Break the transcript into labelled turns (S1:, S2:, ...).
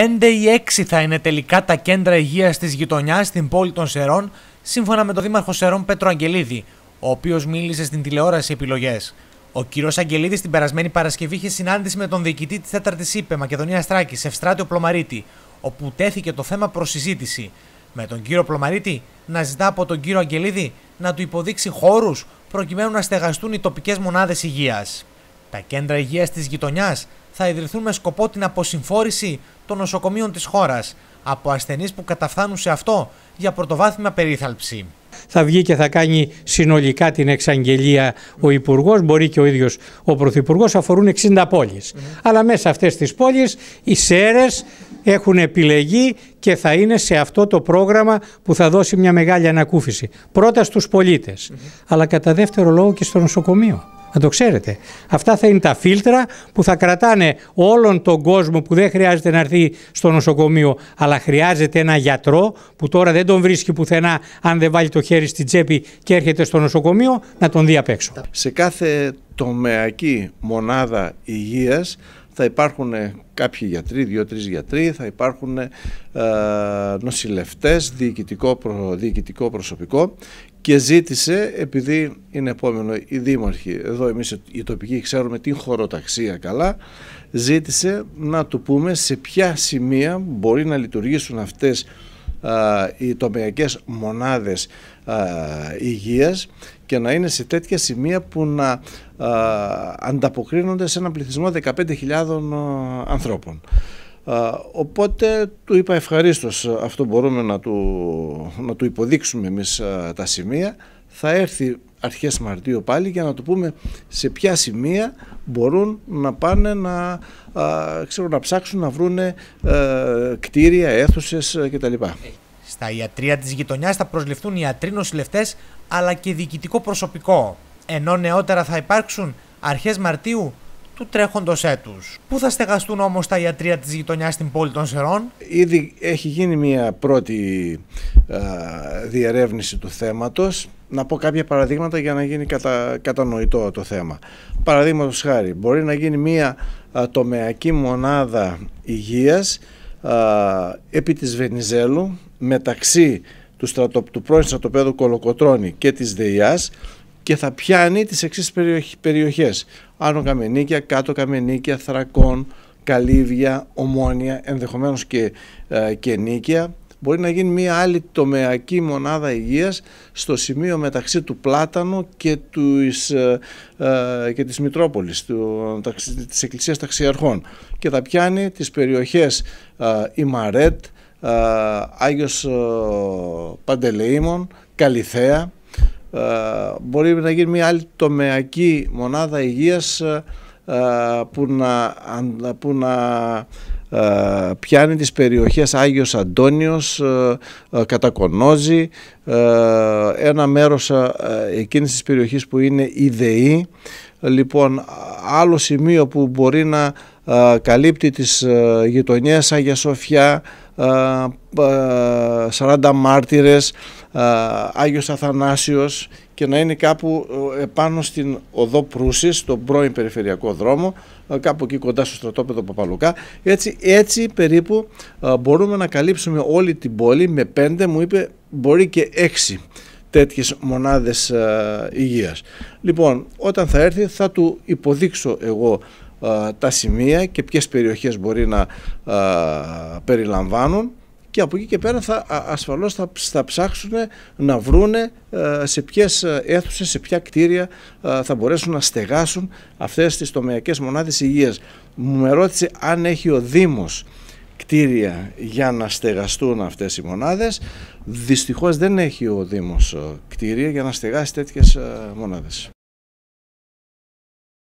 S1: 5 ή 6 θα είναι τελικά τα κέντρα υγείας της γειτονιάς στην πόλη των Σερών, σύμφωνα με τον Δήμαρχο Σερών Πέτρο Αγγελίδη, ο οποίος μίλησε στην τηλεόραση επιλογές. Ο κύριος Αγγελίδης την περασμένη Παρασκευή είχε συνάντηση με τον διοικητή της 4η ΥΠΕ Μακεδονίας Στράκη, Ευστράτιο Πλωμαρίτη, όπου τέθηκε το θέμα προς συζήτηση. Με τον κύριο Πλωμαρίτη να ζητά από τον κύριο Αγγελίδη να του υποδείξει χώρους προκειμένου να στεγαστούν οι τοπικές μονάδες υγείας. Τα κέντρα υγείας της γειτονιάς θα ιδρυθούν με σκοπό την αποσυμφόρηση των νοσοκομείων της χώρας από ασθενείς που καταφθάνουν σε αυτό για πρωτοβάθμια περίθαλψη.
S2: Θα βγει και θα κάνει συνολικά την εξαγγελία ο Υπουργός, μπορεί και ο ίδιος ο Πρωθυπουργός. Αφορούν 60 πόλει. Αλλά μέσα αυτές τις πόλεις οι ΣΕΡΕ έχουν επιλεγεί και θα είναι σε αυτό το πρόγραμμα που θα δώσει μια μεγάλη ανακούφιση. Πρώτα στους πολίτες, αλλά κατά δεύτερο λόγο και στο νοσοκομείο. Να το ξέρετε. Αυτά θα είναι τα φίλτρα που θα κρατάνε όλον τον κόσμο που δεν χρειάζεται να έρθει στο νοσοκομείο, αλλά χρειάζεται ένα γιατρό που τώρα δεν τον βρίσκει πουθενά αν δεν βάλει το χέρι στην τσέπη και έρχεται στο νοσοκομείο να τον δει απ' έξω.
S3: Σε κάθε τομεακή μονάδα υγείας θα υπάρχουν ε, κάποιοι γιατροί, δύο-τρεις γιατροί, θα υπάρχουν ε, νοσηλευτές, διοικητικό, προ, προσωπικό και ζήτησε, επειδή είναι επόμενο η Δήμαρχη, εδώ εμείς οι τοπικοί ξέρουμε την χωροταξία καλά, ζήτησε να του πούμε σε ποια σημεία μπορεί να λειτουργήσουν αυτές ε, οι τομεακές μονάδες α, υγείας και να είναι σε τέτοια σημεία που να ανταποκρίνονται σε έναν πληθυσμό 15.000 ανθρώπων. Οπότε του είπα ευχαρίστως αυτό μπορούμε να του, να του υποδείξουμε εμείς τα σημεία. Θα έρθει αρχές Μαρτίου πάλι για να του πούμε σε ποια σημεία μπορούν να πάνε να, να ψάξουν να βρούνε κτίρια, αίθουσες κτλ. Έχει
S1: στα ιατρία της γειτονιάς θα προσληφθούν ιατροί, νοσηλευτές αλλά και διοικητικό προσωπικό. Ενώ νεότερα θα υπάρξουν αρχές Μαρτίου του τρέχοντος έτους. Πού θα στεγαστούν όμως τα ιατρία της γειτονιάς στην πόλη
S3: των Σερών. Ήδη έχει γίνει μια πρώτη διερεύνηση του θέματος. Να πω κάποια παραδείγματα για να γίνει κατα, κατανοητό το θέμα. Παραδείγματος χάρη, μπορεί να γίνει μια τομεακή μονάδα υγείας επί της Βενιζέλου μεταξύ του, στρατο, του πρώην στρατοπέδου Κολοκοτρώνη και της ΔΕΙΑΣ και θα πιάνει τις εξής περιοχές. Άνω Καμενίκια, Κάτω Καμενίκια, Θρακών, Καλύβια, Ομόνια, ενδεχομένως και, ε, και Νίκια. Μπορεί να γίνει μια άλλη τομεακή μονάδα υγείας στο σημείο μεταξύ του Πλάτανο και, του, ε, ε, και της Μητρόπολης, του, της Εκκλησίας Ταξιαρχών. Και θα πιάνει τις περιοχές ε, ε, Άγιος ε, Παντελεήμων, Καλιθέα. Ε, μπορεί να γίνει μια άλλη τομεακή μονάδα υγείας που να, που να πιάνει τις περιοχές Άγιος Αντώνιος, κατακονόζει ένα μέρος εκείνης της περιοχής που είναι ιδεή. Λοιπόν, άλλο σημείο που μπορεί να καλύπτει τις α, γειτονιές Αγία Σοφιά, α, 40 μάρτυρες, Άγιος Αθανάσιος και να είναι κάπου επάνω στην οδό Προύσης, στον πρώην περιφερειακό δρόμο, κάπου εκεί κοντά στο στρατόπεδο Παπαλουκά. Έτσι, έτσι περίπου μπορούμε να καλύψουμε όλη την πόλη με πέντε, μου είπε μπορεί και έξι τέτοιες μονάδες α, ε, υγείας. Λοιπόν, όταν θα έρθει θα του υποδείξω εγώ ε, τα σημεία και ποιες περιοχές μπορεί να ε, περιλαμβάνουν και από εκεί και πέρα θα, ασφαλώς θα, θα ψάξουν να βρούνε σε ποιες αίθουσες, σε ποια κτίρια θα μπορέσουν να στεγάσουν αυτές τις τομεακές μονάδες υγείας. Μου με ρώτησε αν έχει ο Δήμος κτίρια για να στεγαστούν αυτές οι μονάδες. Δυστυχώς δεν έχει ο Δήμος ε, κτίρια για να στεγάσει τέτοιες ε, μονάδες.